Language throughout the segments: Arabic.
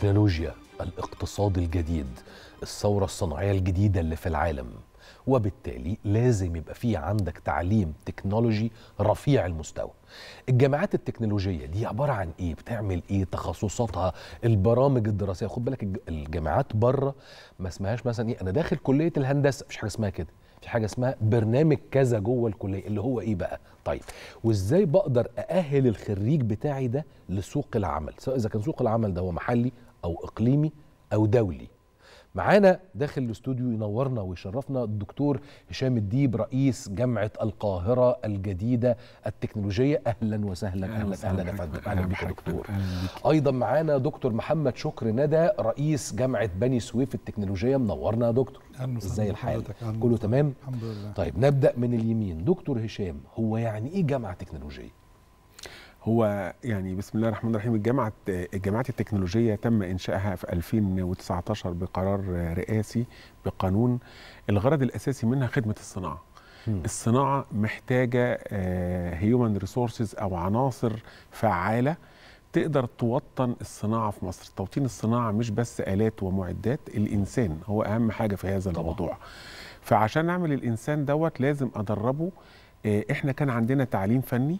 التكنولوجيا الاقتصاد الجديد الثورة الصناعية الجديدة اللي في العالم وبالتالي لازم يبقى في عندك تعليم تكنولوجي رفيع المستوى الجامعات التكنولوجيه دي عباره عن ايه بتعمل ايه تخصصاتها البرامج الدراسيه خد بالك الجامعات بره ما اسمهاش مثلا ايه انا داخل كليه الهندسه مش حاجه اسمها كده في حاجه اسمها برنامج كذا جوه الكليه اللي هو ايه بقى طيب وازاي بقدر ااهل الخريج بتاعي ده لسوق العمل سواء اذا كان سوق العمل ده هو محلي او اقليمي او دولي معانا داخل الاستوديو ينورنا ويشرفنا الدكتور هشام الديب رئيس جامعه القاهره الجديده التكنولوجيه اهلا وسهلا اهلا اهلا يا فندم اهلا بك دكتور ايضا معانا دكتور محمد شكر ندى رئيس جامعه بني سويف التكنولوجيه منورنا يا دكتور ازاي الحال كله تمام الحمد لله طيب نبدا من اليمين دكتور هشام هو يعني ايه جامعه تكنولوجيه هو يعني بسم الله الرحمن الرحيم الجامعه الجامعات التكنولوجيه تم انشائها في 2019 بقرار رئاسي بقانون الغرض الاساسي منها خدمه الصناعه الصناعه محتاجه هيومن آه، ريسورسز او عناصر فعاله تقدر توطن الصناعه في مصر توطين الصناعه مش بس الات ومعدات الانسان هو اهم حاجه في هذا الموضوع فعشان اعمل الانسان دوت لازم ادربه آه، احنا كان عندنا تعليم فني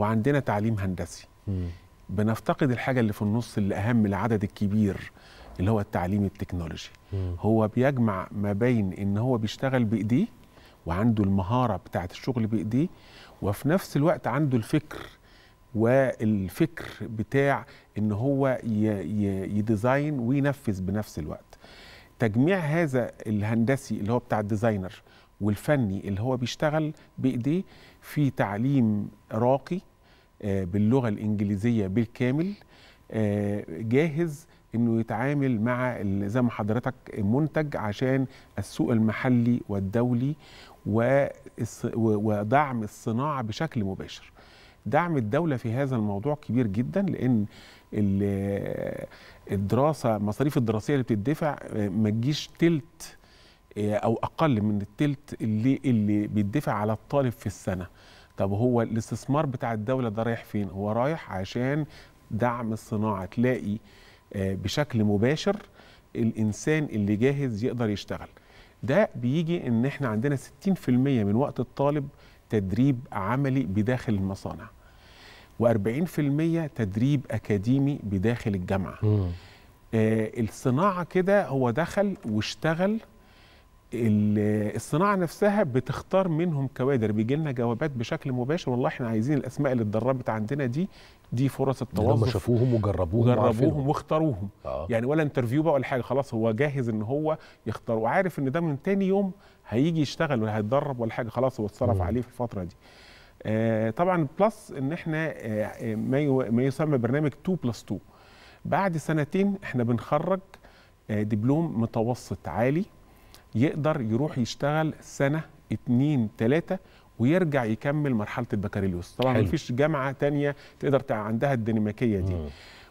وعندنا تعليم هندسي بنفتقد الحاجه اللي في النص اللي اهم العدد الكبير اللي هو التعليم التكنولوجي هو بيجمع ما بين ان هو بيشتغل بايديه وعنده المهاره بتاعه الشغل بايديه وفي نفس الوقت عنده الفكر والفكر بتاع ان هو يديزاين وينفذ بنفس الوقت تجميع هذا الهندسي اللي هو بتاع الديزاينر والفني اللي هو بيشتغل بايديه في تعليم راقي آه، باللغه الانجليزيه بالكامل آه، جاهز انه يتعامل مع زي ما حضرتك منتج عشان السوق المحلي والدولي ودعم الصناعه بشكل مباشر. دعم الدوله في هذا الموضوع كبير جدا لان الدراسه مصاريف الدراسيه اللي بتدفع آه، ما تجيش تلت او اقل من التلت اللي اللي بيدفع على الطالب في السنه. طب هو الاستثمار بتاع الدولة ده رايح فين؟ هو رايح عشان دعم الصناعة تلاقي آه، بشكل مباشر الإنسان اللي جاهز يقدر يشتغل ده بيجي ان احنا عندنا 60% من وقت الطالب تدريب عملي بداخل المصانع و40% تدريب اكاديمي بداخل الجامعه آه الصناعه كده هو دخل واشتغل الصناعه نفسها بتختار منهم كوادر بيجي لنا جوابات بشكل مباشر والله احنا عايزين الاسماء اللي اتدربت عندنا دي دي فرص التواصل هم شافوهم وجربوهم وجربوهم واختاروهم آه. يعني ولا انترفيو بقى ولا حاجه خلاص هو جاهز ان هو يختار وعارف ان ده من تاني يوم هيجي يشتغل ولا هيتدرب ولا حاجه خلاص هو اتصرف عليه في الفتره دي آه طبعا بلس ان احنا آه ما يسمى برنامج 2 بلس 2 بعد سنتين احنا بنخرج آه دبلوم متوسط عالي يقدر يروح يشتغل سنه اتنين تلاته ويرجع يكمل مرحله البكالوريوس طبعا مفيش جامعه تانية تقدر عندها الديناميكية دي مم.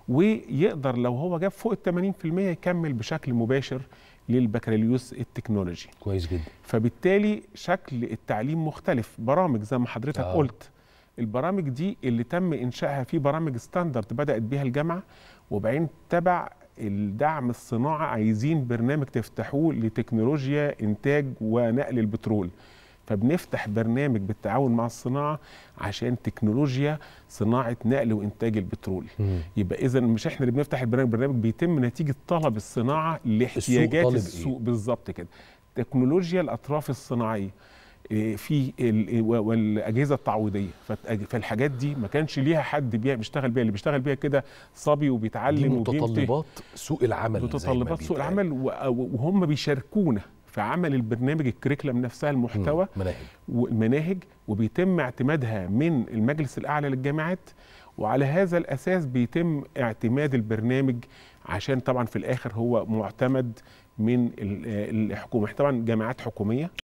ويقدر لو هو جاب فوق ال 80% يكمل بشكل مباشر للبكالوريوس التكنولوجي كويس جدا فبالتالي شكل التعليم مختلف برامج زي ما حضرتك آه. قلت البرامج دي اللي تم انشائها في برامج ستاندرد بدات بيها الجامعه وبعدين تبع الدعم الصناعه عايزين برنامج تفتحوه لتكنولوجيا انتاج ونقل البترول فبنفتح برنامج بالتعاون مع الصناعه عشان تكنولوجيا صناعه نقل وانتاج البترول مم. يبقى اذا مش احنا اللي بنفتح البرنامج برنامج بيتم نتيجه طلب الصناعه لاحتياجات السوق, السوق إيه؟ بالظبط كده تكنولوجيا الاطراف الصناعيه في والاجهزه التعويضيه فالحاجات دي ما كانش ليها حد بيشتغل بيها اللي بيشتغل بيها كده صبي وبيتعلم متطلبات سوق العمل متطلبات سوق العمل وهم بيشاركونا في عمل البرنامج الكريكلم نفسها المحتوى والمناهج وبيتم اعتمادها من المجلس الاعلى للجامعات وعلى هذا الاساس بيتم اعتماد البرنامج عشان طبعا في الاخر هو معتمد من الحكومه طبعا جامعات حكوميه